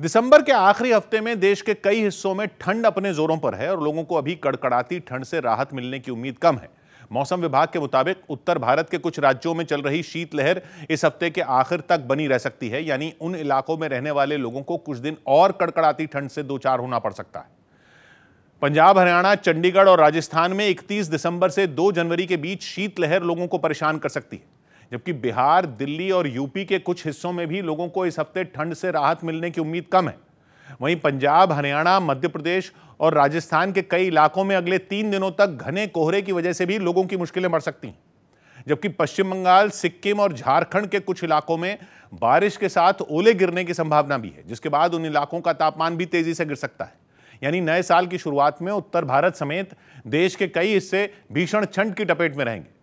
दिसंबर के आखिरी हफ्ते में देश के कई हिस्सों में ठंड अपने जोरों पर है और लोगों को अभी कड़कड़ाती ठंड से राहत मिलने की उम्मीद कम है मौसम विभाग के मुताबिक उत्तर भारत के कुछ राज्यों में चल रही शीतलहर इस हफ्ते के आखिर तक बनी रह सकती है यानी उन इलाकों में रहने वाले लोगों को कुछ दिन और कड़कड़ाती ठंड से दो चार होना पड़ सकता है पंजाब हरियाणा चंडीगढ़ और राजस्थान में 31 दिसंबर से 2 जनवरी के बीच शीतलहर लोगों को परेशान कर सकती है जबकि बिहार दिल्ली और यूपी के कुछ हिस्सों में भी लोगों को इस हफ्ते ठंड से राहत मिलने की उम्मीद कम है वहीं पंजाब हरियाणा मध्य प्रदेश और राजस्थान के कई इलाकों में अगले तीन दिनों तक घने कोहरे की वजह से भी लोगों की मुश्किलें बढ़ सकती हैं जबकि पश्चिम बंगाल सिक्किम और झारखंड के कुछ इलाकों में बारिश के साथ ओले गिरने की संभावना भी है जिसके बाद उन इलाकों का तापमान भी तेजी से गिर सकता है यानी नए साल की शुरुआत में उत्तर भारत समेत देश के कई हिस्से भीषण ठंड की टपेट में रहेंगे